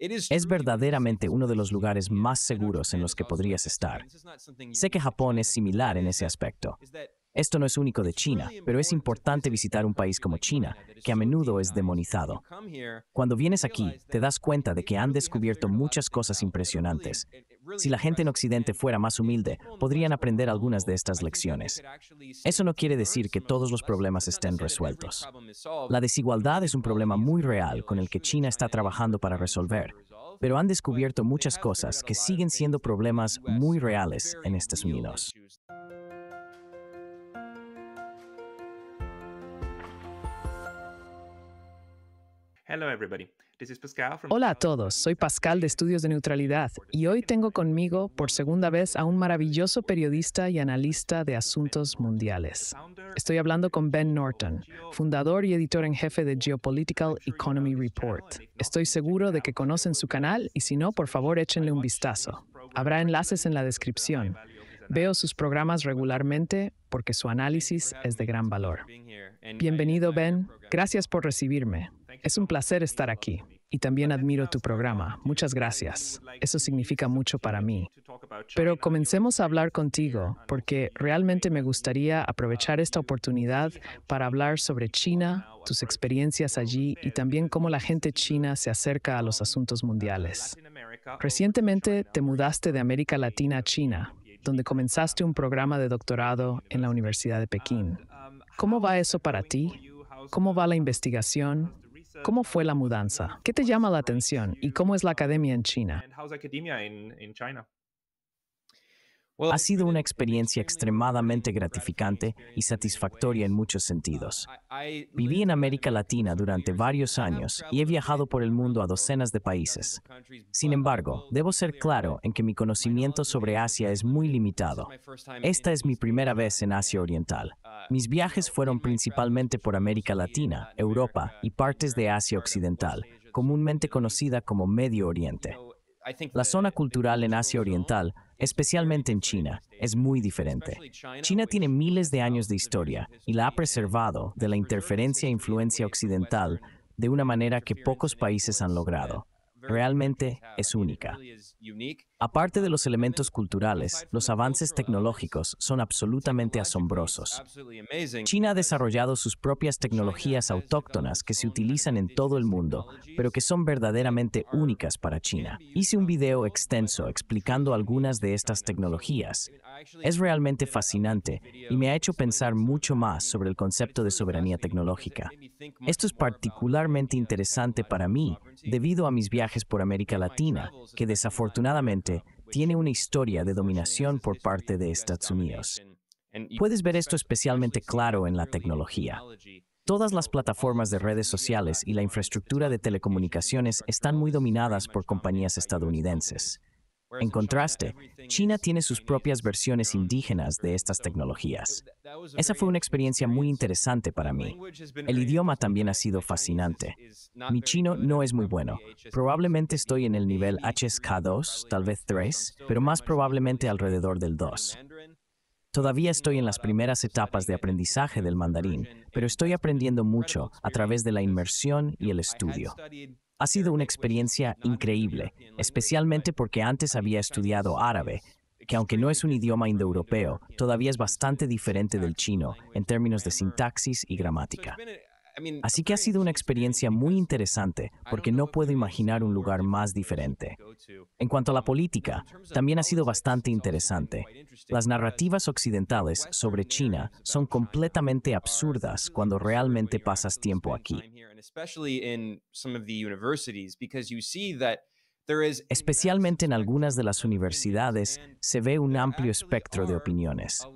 Es verdaderamente uno de los lugares más seguros en los que podrías estar. Sé que Japón es similar en ese aspecto. Esto no es único de China, pero es importante visitar un país como China, que a menudo es demonizado. Cuando vienes aquí, te das cuenta de que han descubierto muchas cosas impresionantes. Si la gente en Occidente fuera más humilde, podrían aprender algunas de estas lecciones. Eso no quiere decir que todos los problemas estén resueltos. La desigualdad es un problema muy real con el que China está trabajando para resolver, pero han descubierto muchas cosas que siguen siendo problemas muy reales en Estados Unidos. Hola a todos, soy Pascal de Estudios de Neutralidad y hoy tengo conmigo por segunda vez a un maravilloso periodista y analista de asuntos mundiales. Estoy hablando con Ben Norton, fundador y editor en jefe de Geopolitical Economy Report. Estoy seguro de que conocen su canal y si no, por favor échenle un vistazo. Habrá enlaces en la descripción. Veo sus programas regularmente porque su análisis es de gran valor. Bienvenido Ben, gracias por recibirme. Es un placer estar aquí y también admiro tu programa. Muchas gracias. Eso significa mucho para mí. Pero comencemos a hablar contigo porque realmente me gustaría aprovechar esta oportunidad para hablar sobre China, tus experiencias allí y también cómo la gente china se acerca a los asuntos mundiales. Recientemente te mudaste de América Latina a China, donde comenzaste un programa de doctorado en la Universidad de Pekín. ¿Cómo va eso para ti? ¿Cómo va la investigación? ¿Cómo fue la mudanza? ¿Qué te llama la atención y cómo es la academia en China? Ha sido una experiencia extremadamente gratificante y satisfactoria en muchos sentidos. Viví en América Latina durante varios años y he viajado por el mundo a docenas de países. Sin embargo, debo ser claro en que mi conocimiento sobre Asia es muy limitado. Esta es mi primera vez en Asia Oriental. Mis viajes fueron principalmente por América Latina, Europa y partes de Asia Occidental, comúnmente conocida como Medio Oriente. La zona cultural en Asia Oriental especialmente en China, es muy diferente. China tiene miles de años de historia y la ha preservado de la interferencia e influencia occidental de una manera que pocos países han logrado realmente es única. Aparte de los elementos culturales, los avances tecnológicos son absolutamente asombrosos. China ha desarrollado sus propias tecnologías autóctonas que se utilizan en todo el mundo, pero que son verdaderamente únicas para China. Hice un video extenso explicando algunas de estas tecnologías. Es realmente fascinante y me ha hecho pensar mucho más sobre el concepto de soberanía tecnológica. Esto es particularmente interesante para mí debido a mis viajes por América Latina, que desafortunadamente tiene una historia de dominación por parte de Estados Unidos. Puedes ver esto especialmente claro en la tecnología. Todas las plataformas de redes sociales y la infraestructura de telecomunicaciones están muy dominadas por compañías estadounidenses. En contraste, China tiene sus propias versiones indígenas de estas tecnologías. Esa fue una experiencia muy interesante para mí. El idioma también ha sido fascinante. Mi chino no es muy bueno. Probablemente estoy en el nivel HSK2, tal vez 3, pero más probablemente alrededor del 2. Todavía estoy en las primeras etapas de aprendizaje del mandarín, pero estoy aprendiendo mucho a través de la inmersión y el estudio. Ha sido una experiencia increíble, especialmente porque antes había estudiado árabe, que aunque no es un idioma indoeuropeo, todavía es bastante diferente del chino en términos de sintaxis y gramática. Así que ha sido una experiencia muy interesante porque no puedo imaginar un lugar más diferente. En cuanto a la política, también ha sido bastante interesante. Las narrativas occidentales sobre China son completamente absurdas cuando realmente pasas tiempo aquí. Especialmente en algunas de las universidades se ve un amplio espectro de opiniones.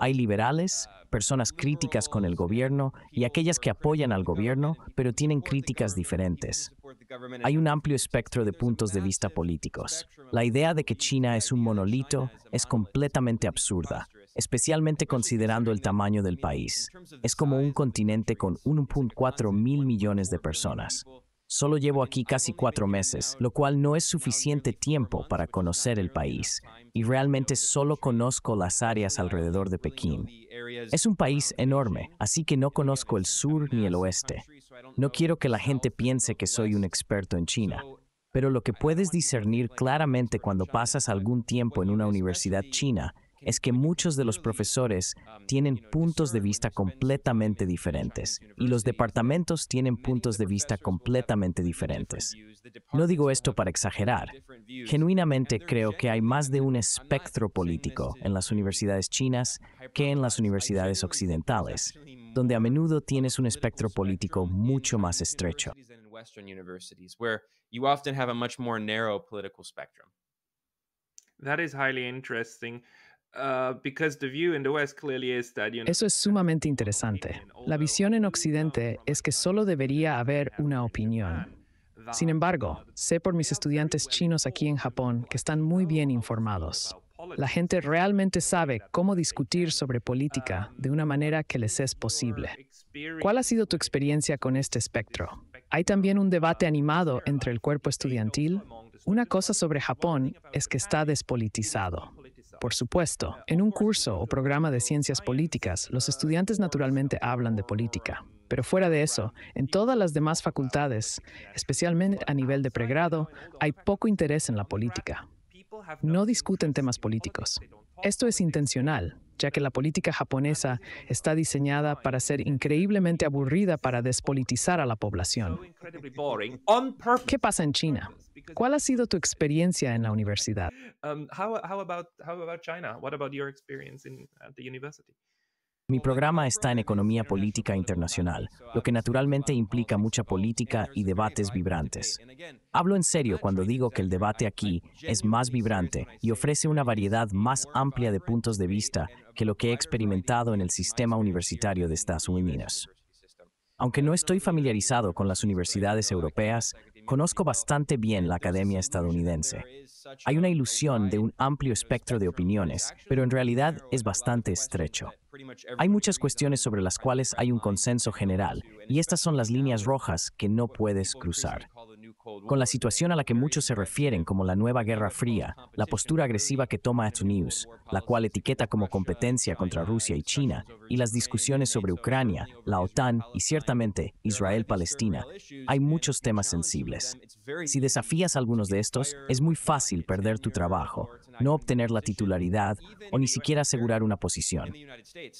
Hay liberales, uh, personas críticas con el gobierno y aquellas que apoyan al gobierno, pero tienen críticas diferentes. Hay un amplio espectro de puntos de vista políticos. La idea de que China es un monolito es completamente absurda, especialmente considerando el tamaño del país. Es como un continente con 1.4 mil millones de personas. Solo llevo aquí casi cuatro meses, lo cual no es suficiente tiempo para conocer el país, y realmente solo conozco las áreas alrededor de Pekín. Es un país enorme, así que no conozco el sur ni el oeste. No quiero que la gente piense que soy un experto en China, pero lo que puedes discernir claramente cuando pasas algún tiempo en una universidad china es que muchos de los profesores tienen puntos de vista completamente diferentes y los departamentos tienen puntos de vista completamente diferentes. No digo esto para exagerar. Genuinamente creo que hay más de un espectro político en las universidades chinas que en las universidades occidentales, donde a menudo tienes un espectro político mucho más estrecho. Eso es sumamente interesante. La visión en Occidente uh, es que uh, solo debería uh, haber una opinión. Sin embargo, sé por mis estudiantes chinos aquí en Japón que están muy bien informados. La gente realmente sabe cómo discutir sobre política um, de una manera que les es posible. ¿Cuál ha sido tu experiencia con este espectro? Hay también un debate animado entre el cuerpo estudiantil. Una cosa sobre Japón es que está despolitizado. Por supuesto, en un curso o programa de ciencias políticas, los estudiantes naturalmente hablan de política. Pero fuera de eso, en todas las demás facultades, especialmente a nivel de pregrado, hay poco interés en la política. No discuten temas políticos. Esto es intencional, ya que la política japonesa está diseñada para ser increíblemente aburrida para despolitizar a la población. ¿Qué pasa en China? ¿Cuál ha sido tu experiencia en la universidad? Um, Mi programa está en economía política internacional, lo que naturalmente implica mucha política y debates vibrantes. Hablo en serio cuando digo que el debate aquí es más vibrante y ofrece una variedad más amplia de puntos de vista que lo que he experimentado en el sistema universitario de Estados Unidos. Aunque no estoy familiarizado con las universidades europeas, conozco bastante bien la academia estadounidense. Hay una ilusión de un amplio espectro de opiniones, pero en realidad es bastante estrecho. Hay muchas cuestiones sobre las cuales hay un consenso general, y estas son las líneas rojas que no puedes cruzar con la situación a la que muchos se refieren como la nueva Guerra Fría, la postura agresiva que toma Action la cual etiqueta como competencia contra Rusia y China, y las discusiones sobre Ucrania, la OTAN y ciertamente Israel-Palestina. Hay muchos temas sensibles. Si desafías algunos de estos, es muy fácil perder tu trabajo, no obtener la titularidad o ni siquiera asegurar una posición.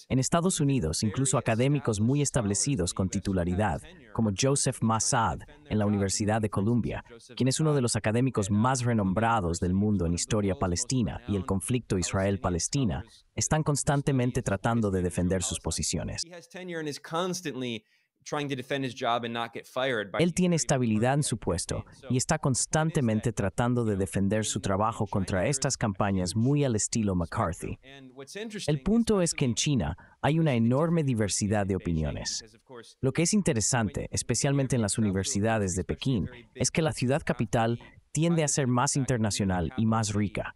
En Estados Unidos, incluso académicos muy establecidos con titularidad, como Joseph Massad en la Universidad de Columbia, quien es uno de los académicos más renombrados del mundo en historia palestina y el conflicto Israel-Palestina, están constantemente tratando de defender sus posiciones. Él tiene estabilidad en su puesto y está constantemente tratando de defender su trabajo contra estas campañas muy al estilo McCarthy. El punto es que en China hay una enorme diversidad de opiniones. Lo que es interesante, especialmente en las universidades de Pekín, es que la ciudad capital tiende a ser más internacional y más rica.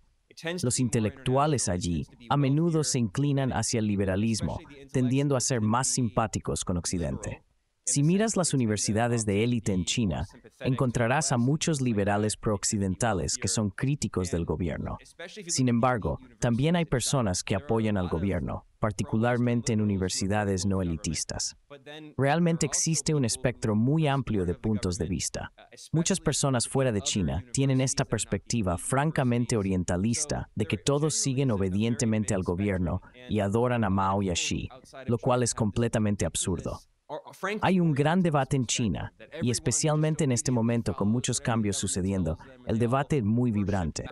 Los intelectuales allí a menudo se inclinan hacia el liberalismo, tendiendo a ser más simpáticos con Occidente. Si miras las universidades de élite en China, encontrarás a muchos liberales prooccidentales que son críticos del gobierno. Sin embargo, también hay personas que apoyan al gobierno, particularmente en universidades no elitistas. Realmente existe un espectro muy amplio de puntos de vista. Muchas personas fuera de China tienen esta perspectiva francamente orientalista de que todos siguen obedientemente al gobierno y adoran a Mao y a Xi, lo cual es completamente absurdo. Hay un gran debate en China y especialmente en este momento con muchos cambios sucediendo. El debate es muy vibrante.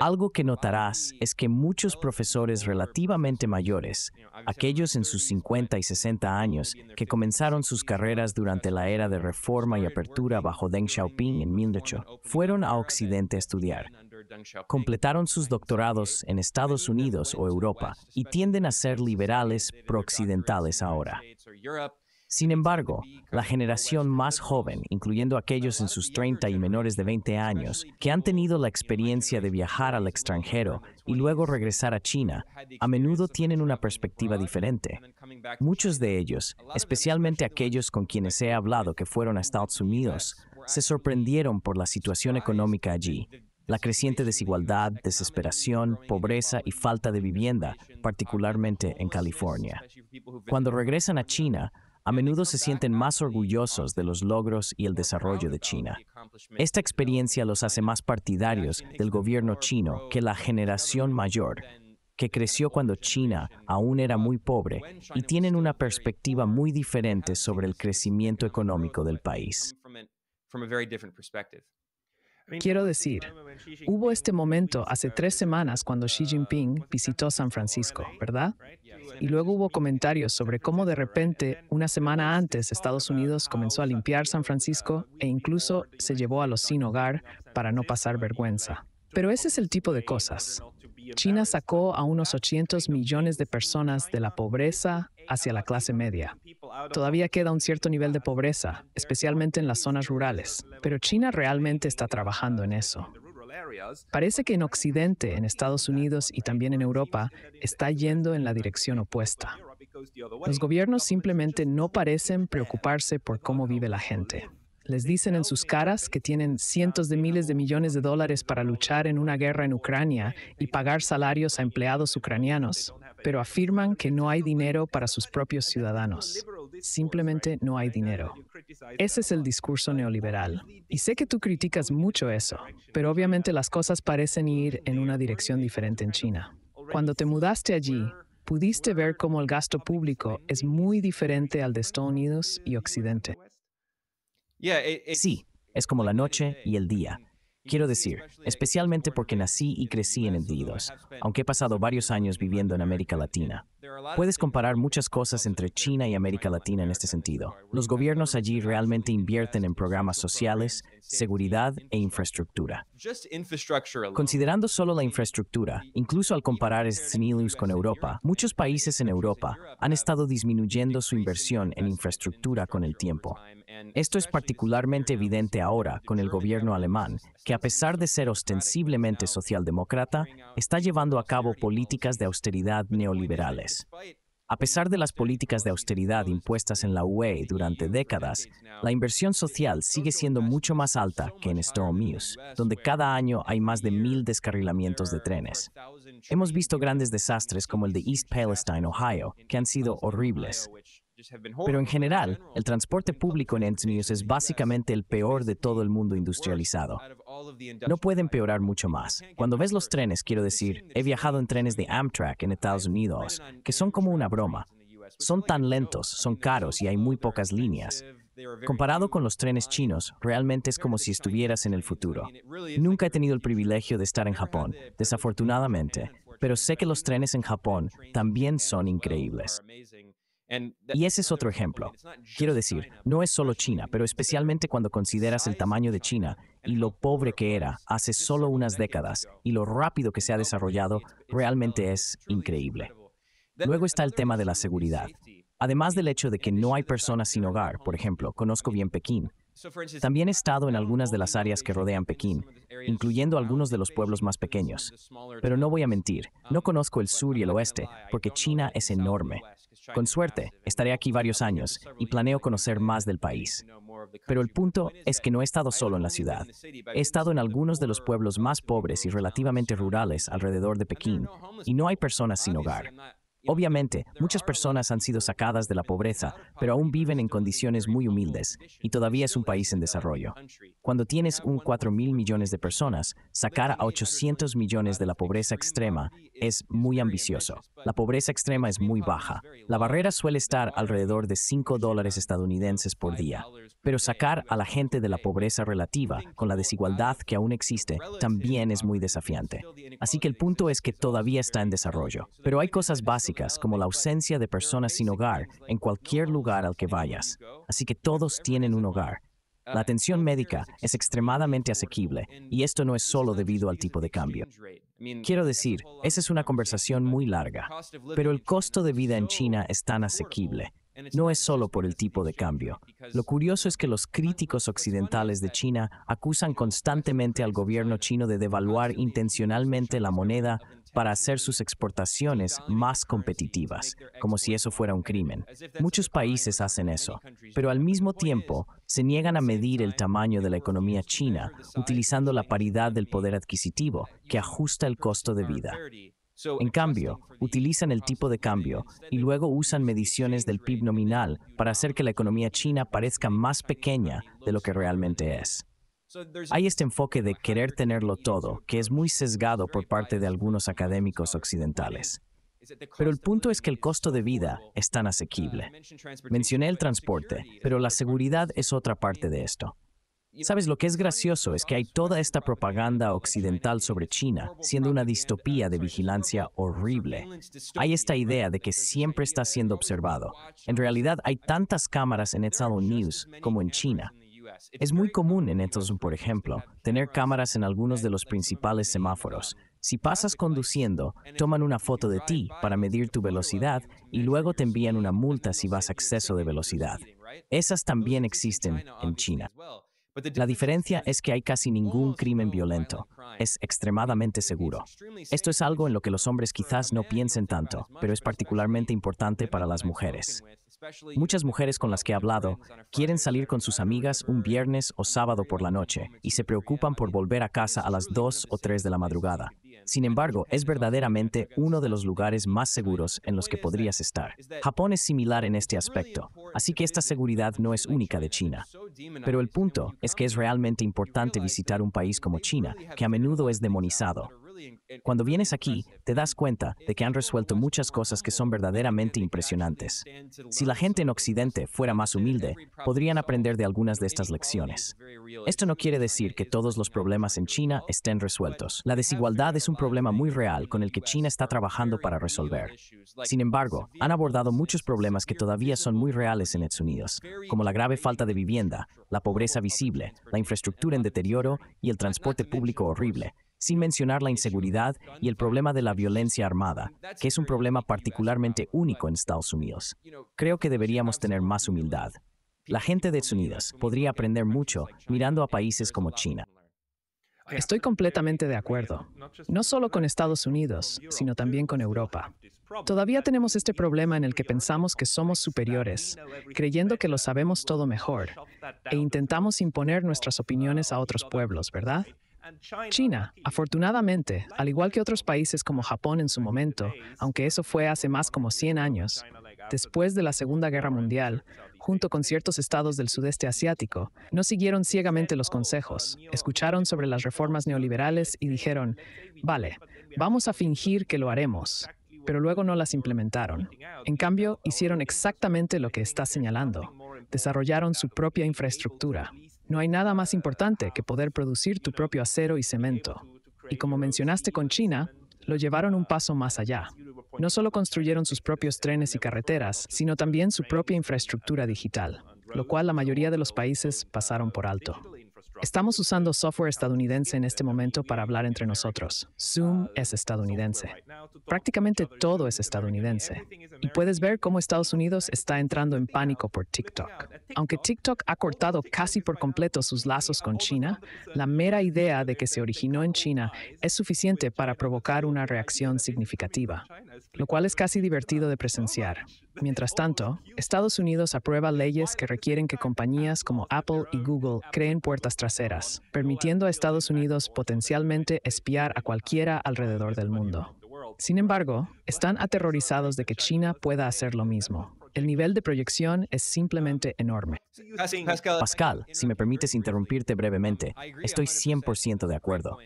Algo que notarás es que muchos profesores relativamente mayores, aquellos en sus 50 y 60 años, que comenzaron sus carreras durante la era de reforma y apertura bajo Deng Xiaoping en 1980, fueron a Occidente a estudiar completaron sus doctorados en Estados Unidos o Europa y tienden a ser liberales prooccidentales ahora. Sin embargo, la generación más joven, incluyendo aquellos en sus 30 y menores de 20 años, que han tenido la experiencia de viajar al extranjero y luego regresar a China, a menudo tienen una perspectiva diferente. Muchos de ellos, especialmente aquellos con quienes he hablado que fueron a Estados Unidos, se sorprendieron por la situación económica allí la creciente desigualdad, desesperación, pobreza y falta de vivienda, particularmente en California. Cuando regresan a China, a menudo se sienten más orgullosos de los logros y el desarrollo de China. Esta experiencia los hace más partidarios del gobierno chino que la generación mayor, que creció cuando China aún era muy pobre y tienen una perspectiva muy diferente sobre el crecimiento económico del país. Quiero decir, hubo este momento hace tres semanas cuando Xi Jinping visitó San Francisco, ¿verdad? Y luego hubo comentarios sobre cómo de repente, una semana antes, Estados Unidos comenzó a limpiar San Francisco e incluso se llevó a los sin hogar para no pasar vergüenza. Pero ese es el tipo de cosas. China sacó a unos 800 millones de personas de la pobreza hacia la clase media. Todavía queda un cierto nivel de pobreza, especialmente en las zonas rurales, pero China realmente está trabajando en eso. Parece que en Occidente, en Estados Unidos y también en Europa, está yendo en la dirección opuesta. Los gobiernos simplemente no parecen preocuparse por cómo vive la gente. Les dicen en sus caras que tienen cientos de miles de millones de dólares para luchar en una guerra en Ucrania y pagar salarios a empleados ucranianos, pero afirman que no hay dinero para sus propios ciudadanos. Simplemente no hay dinero. Ese es el discurso neoliberal. Y sé que tú criticas mucho eso, pero obviamente las cosas parecen ir en una dirección diferente en China. Cuando te mudaste allí, pudiste ver cómo el gasto público es muy diferente al de Estados Unidos y Occidente. Sí, es como la noche y el día. Quiero decir, especialmente porque nací y crecí en Estados aunque he pasado varios años viviendo en América Latina. Puedes comparar muchas cosas entre China y América Latina en este sentido. Los gobiernos allí realmente invierten en programas sociales, seguridad e infraestructura. Considerando solo la infraestructura, incluso al comparar SNILUS este con Europa, muchos países en Europa han estado disminuyendo su inversión en infraestructura con el tiempo. Esto es particularmente evidente ahora con el gobierno alemán, que a pesar de ser ostensiblemente socialdemócrata, está llevando a cabo políticas de austeridad neoliberales. A pesar de las políticas de austeridad impuestas en la UE durante décadas, la inversión social sigue siendo mucho más alta que en Stormuse, donde cada año hay más de mil descarrilamientos de trenes. Hemos visto grandes desastres como el de East Palestine, Ohio, que han sido horribles. Pero en general, el transporte público en Estados es básicamente el peor de todo el mundo industrializado. No puede empeorar mucho más. Cuando ves los trenes, quiero decir, he viajado en trenes de Amtrak en Estados Unidos, que son como una broma. Son tan lentos, son caros y hay muy pocas líneas. Comparado con los trenes chinos, realmente es como si estuvieras en el futuro. Nunca he tenido el privilegio de estar en Japón, desafortunadamente, pero sé que los trenes en Japón también son increíbles. Y ese es otro ejemplo. Quiero decir, no es solo China, pero especialmente cuando consideras el tamaño de China y lo pobre que era hace solo unas décadas y lo rápido que se ha desarrollado, realmente um, es increíble. Luego está el tema de la seguridad. Además del hecho de que no hay personas sin hogar, por ejemplo, conozco bien Pekín. También he estado en algunas de las áreas que rodean Pekín, incluyendo algunos de los pueblos más pequeños. Pero no voy a mentir, no um, conozco el sur y el oeste, porque China es enorme. Con suerte, estaré aquí varios años y planeo conocer más del país. Pero el punto es que no he estado solo en la ciudad. He estado en algunos de los pueblos más pobres y relativamente rurales alrededor de Pekín, y no hay personas sin hogar. Obviamente, muchas personas han sido sacadas de la pobreza, pero aún viven en condiciones muy humildes, y todavía es un país en desarrollo. Cuando tienes un 4 mil millones de personas, sacar a 800 millones de la pobreza extrema es muy ambicioso. La pobreza extrema es muy baja. La barrera suele estar alrededor de 5 dólares estadounidenses por día. Pero sacar a la gente de la pobreza relativa, con la desigualdad que aún existe, también es muy desafiante. Así que el punto es que todavía está en desarrollo. Pero hay cosas básicas como la ausencia de personas sin hogar en cualquier lugar al que vayas. Así que todos tienen un hogar. La atención médica es extremadamente asequible y esto no es solo debido al tipo de cambio. Quiero decir, esa es una conversación muy larga, pero el costo de vida en China es tan asequible no es solo por el tipo de cambio. Lo curioso es que los críticos occidentales de China acusan constantemente al gobierno chino de devaluar intencionalmente la moneda para hacer sus exportaciones más competitivas, como si eso fuera un crimen. Muchos países hacen eso, pero al mismo tiempo se niegan a medir el tamaño de la economía china utilizando la paridad del poder adquisitivo que ajusta el costo de vida. En cambio, utilizan el tipo de cambio y luego usan mediciones del PIB nominal para hacer que la economía china parezca más pequeña de lo que realmente es. Hay este enfoque de querer tenerlo todo, que es muy sesgado por parte de algunos académicos occidentales. Pero el punto es que el costo de vida es tan asequible. Mencioné el transporte, pero la seguridad es otra parte de esto. Sabes, lo que es gracioso es que hay toda esta propaganda occidental sobre China, siendo una distopía de vigilancia horrible. Hay esta idea de que siempre está siendo observado. En realidad hay tantas cámaras en Estados News como en China, es muy común en estos, por ejemplo, tener cámaras en algunos de los principales semáforos. Si pasas conduciendo, toman una foto de ti para medir tu velocidad y luego te envían una multa si vas a exceso de velocidad. Esas también existen en China. La diferencia es que hay casi ningún crimen violento. Es extremadamente seguro. Esto es algo en lo que los hombres quizás no piensen tanto, pero es particularmente importante para las mujeres. Muchas mujeres con las que he hablado quieren salir con sus amigas un viernes o sábado por la noche y se preocupan por volver a casa a las 2 o 3 de la madrugada. Sin embargo, es verdaderamente uno de los lugares más seguros en los que podrías estar. Japón es similar en este aspecto, así que esta seguridad no es única de China. Pero el punto es que es realmente importante visitar un país como China, que a menudo es demonizado, cuando vienes aquí, te das cuenta eh, de que han resuelto eh, muchas cosas que son eh, verdaderamente impresionantes. Si la gente en Occidente fuera más humilde, podrían aprender de algunas de estas lecciones. Esto no quiere decir que todos los problemas en China estén resueltos. La desigualdad es un problema muy real con el que China está trabajando para resolver. Sin embargo, han abordado muchos problemas que todavía son muy reales en Estados Unidos, como la grave falta de vivienda, la pobreza visible, la infraestructura en deterioro y el transporte público horrible sin mencionar la inseguridad y el problema de la violencia armada, que es un problema particularmente único en Estados Unidos. Creo que deberíamos tener más humildad. La gente de Estados Unidos podría aprender mucho mirando a países como China. Estoy completamente de acuerdo, no solo con Estados Unidos, sino también con Europa. Todavía tenemos este problema en el que pensamos que somos superiores, creyendo que lo sabemos todo mejor, e intentamos imponer nuestras opiniones a otros pueblos, ¿verdad? China, afortunadamente, al igual que otros países como Japón en su momento, aunque eso fue hace más como 100 años, después de la Segunda Guerra Mundial, junto con ciertos estados del sudeste asiático, no siguieron ciegamente los consejos, escucharon sobre las reformas neoliberales y dijeron, vale, vamos a fingir que lo haremos, pero luego no las implementaron. En cambio, hicieron exactamente lo que está señalando desarrollaron su propia infraestructura. No hay nada más importante que poder producir tu propio acero y cemento. Y como mencionaste con China, lo llevaron un paso más allá. No solo construyeron sus propios trenes y carreteras, sino también su propia infraestructura digital, lo cual la mayoría de los países pasaron por alto. Estamos usando software estadounidense en este momento para hablar entre nosotros. Zoom es estadounidense. Prácticamente todo es estadounidense. Y puedes ver cómo Estados Unidos está entrando en pánico por TikTok. Aunque TikTok ha cortado casi por completo sus lazos con China, la mera idea de que se originó en China es suficiente para provocar una reacción significativa, lo cual es casi divertido de presenciar. Mientras tanto, Estados Unidos aprueba leyes que requieren que compañías como Apple y Google creen puertas traseras, permitiendo a Estados Unidos potencialmente espiar a cualquiera alrededor del mundo. Sin embargo, están aterrorizados de que China pueda hacer lo mismo. El nivel de proyección es simplemente enorme. Pascal, si me permites interrumpirte brevemente, estoy 100% de acuerdo.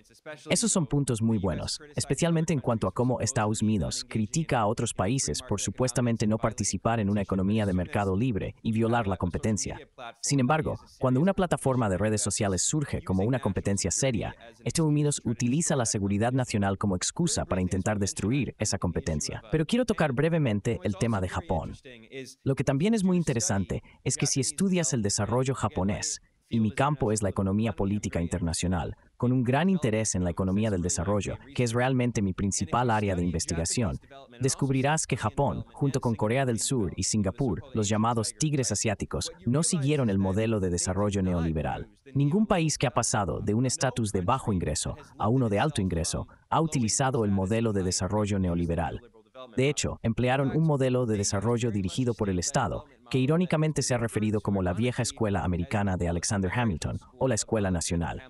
Esos son puntos muy buenos, especialmente en cuanto a cómo Estados Unidos critica a otros países por supuestamente no participar en una economía de mercado libre y violar la competencia. Sin embargo, cuando una plataforma de redes sociales surge como una competencia seria, Estados Unidos utiliza la seguridad nacional como excusa para intentar destruir esa competencia. Pero quiero tocar brevemente el tema de Japón. Lo que también es muy interesante es que si estudias el desarrollo japonés, y mi campo es la economía política internacional, con un gran interés en la economía del desarrollo, que es realmente mi principal área de investigación, descubrirás que Japón, junto con Corea del Sur y Singapur, los llamados tigres asiáticos, no siguieron el modelo de desarrollo neoliberal. Ningún país que ha pasado de un estatus de bajo ingreso a uno de alto ingreso ha utilizado el modelo de desarrollo neoliberal. De hecho, emplearon un modelo de desarrollo dirigido por el Estado, que irónicamente se ha referido como la vieja escuela americana de Alexander Hamilton o la escuela nacional.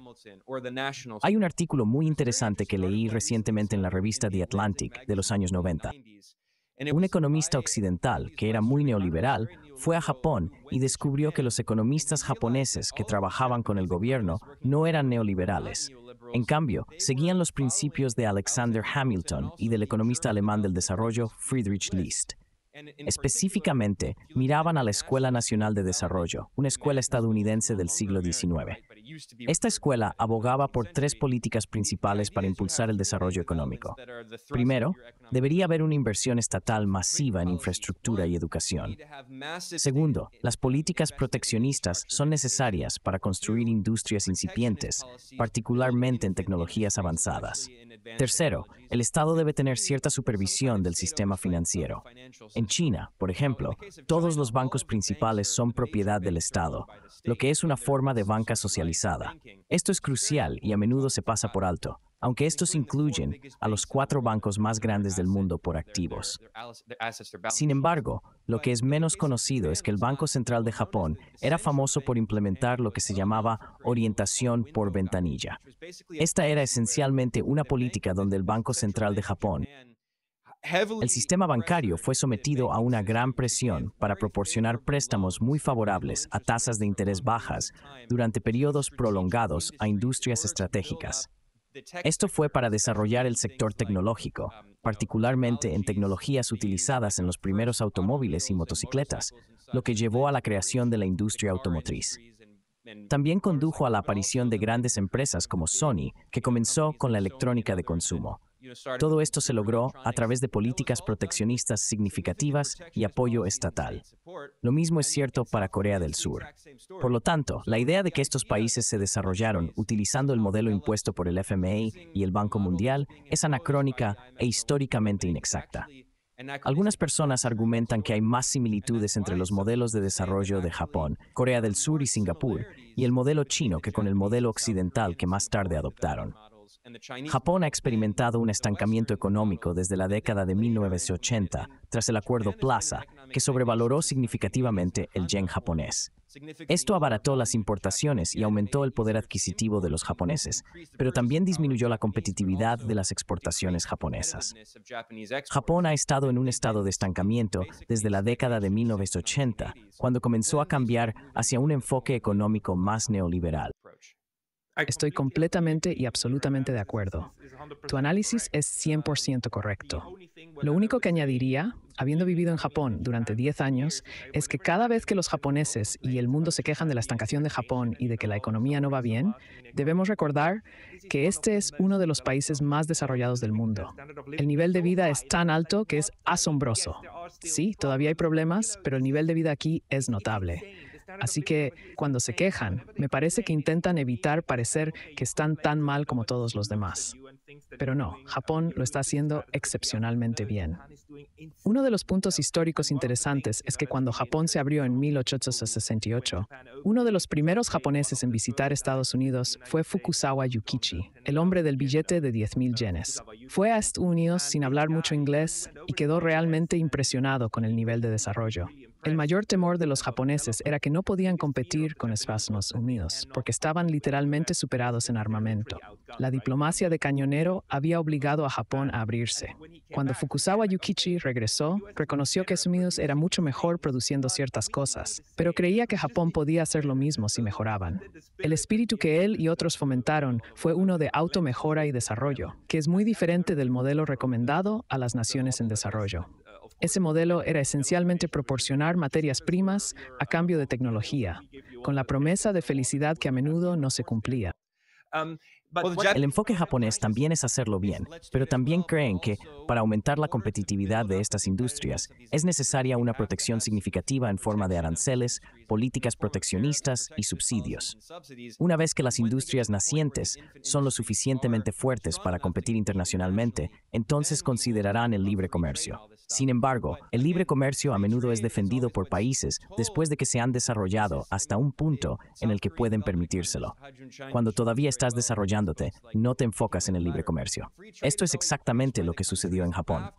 Hay un artículo muy interesante que leí recientemente en la revista The Atlantic de los años 90. Un economista occidental, que era muy neoliberal, fue a Japón y descubrió que los economistas japoneses que trabajaban con el gobierno no eran neoliberales, en cambio, seguían los principios de Alexander Hamilton y del economista alemán del desarrollo Friedrich List. Específicamente, miraban a la Escuela Nacional de Desarrollo, una escuela estadounidense del siglo XIX. Esta escuela abogaba por tres políticas principales para impulsar el desarrollo económico. Primero, debería haber una inversión estatal masiva en infraestructura y educación. Segundo, las políticas proteccionistas son necesarias para construir industrias incipientes, particularmente en tecnologías avanzadas. Tercero, el Estado debe tener cierta supervisión del sistema financiero. En China, por ejemplo, todos los bancos principales son propiedad del Estado, lo que es una forma de banca socializada. Esto es crucial y a menudo se pasa por alto aunque estos incluyen a los cuatro bancos más grandes del mundo por activos. Sin embargo, lo que es menos conocido es que el Banco Central de Japón era famoso por implementar lo que se llamaba orientación por ventanilla. Esta era esencialmente una política donde el Banco Central de Japón el sistema bancario fue sometido a una gran presión para proporcionar préstamos muy favorables a tasas de interés bajas durante periodos prolongados a industrias estratégicas. Esto fue para desarrollar el sector tecnológico, particularmente en tecnologías utilizadas en los primeros automóviles y motocicletas, lo que llevó a la creación de la industria automotriz. También condujo a la aparición de grandes empresas como Sony, que comenzó con la electrónica de consumo. Todo esto se logró a través de políticas proteccionistas significativas y apoyo estatal. Lo mismo es cierto para Corea del Sur. Por lo tanto, la idea de que estos países se desarrollaron utilizando el uh, modelo impuesto por el FMI y el Banco Mundial es anacrónica e históricamente inexacta. Algunas personas argumentan que hay más similitudes entre los modelos de desarrollo de Japón, Corea del Sur y Singapur, y el modelo chino que con el modelo occidental que más tarde adoptaron. Japón ha experimentado un estancamiento económico desde la década de 1980 tras el acuerdo Plaza, que sobrevaloró significativamente el yen japonés. Esto abarató las importaciones y aumentó el poder adquisitivo de los japoneses, pero también disminuyó la competitividad de las exportaciones japonesas. Japón ha estado en un estado de estancamiento desde la década de 1980, cuando comenzó a cambiar hacia un enfoque económico más neoliberal. Estoy completamente y absolutamente de acuerdo. Tu análisis es 100% correcto. Lo único que añadiría, habiendo vivido en Japón durante 10 años, es que cada vez que los japoneses y el mundo se quejan de la estancación de Japón y de que la economía no va bien, debemos recordar que este es uno de los países más desarrollados del mundo. El nivel de vida es tan alto que es asombroso. Sí, todavía hay problemas, pero el nivel de vida aquí es notable. Así que pues, cuando se este, quejan, me parece que intentan evitar parecer que están tan mal como todos los demás. Pero no, Japón lo está haciendo excepcionalmente bien. Uno de los puntos históricos interesantes es que cuando Japón se abrió en 1868, uno de los primeros japoneses en visitar Estados Unidos fue Fukusawa Yukichi, el hombre del billete de 10.000 yenes. Fue a Estados Unidos sin hablar mucho inglés y quedó realmente impresionado con el nivel de desarrollo. El mayor temor de los japoneses era que no podían competir con Estados Unidos, porque estaban literalmente superados en armamento. La diplomacia de Cañonero había obligado a Japón a abrirse. Cuando Fukusawa Yukichi regresó, reconoció que Estados era mucho mejor produciendo ciertas cosas, pero creía que Japón podía hacer lo mismo si mejoraban. El espíritu que él y otros fomentaron fue uno de automejora y desarrollo, que es muy diferente del modelo recomendado a las naciones en desarrollo. Ese modelo era esencialmente proporcionar materias primas a cambio de tecnología, con la promesa de felicidad que a menudo no se cumplía. Um, el enfoque japonés también es hacerlo bien, pero también creen que, para aumentar la competitividad de estas industrias, es necesaria una protección significativa en forma de aranceles, políticas proteccionistas y subsidios. Una vez que las industrias nacientes son lo suficientemente fuertes para competir internacionalmente, entonces considerarán el libre comercio. Sin embargo, el libre comercio a menudo es defendido por países después de que se han desarrollado hasta un punto en el que pueden permitírselo. Cuando todavía estás desarrollándote, no te enfocas en el libre comercio. Esto es exactamente lo que sucedió en Japón.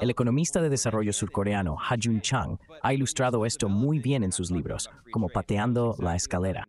El economista de desarrollo surcoreano Ha Jun Chang ha ilustrado esto muy bien en sus libros, como Pateando la Escalera.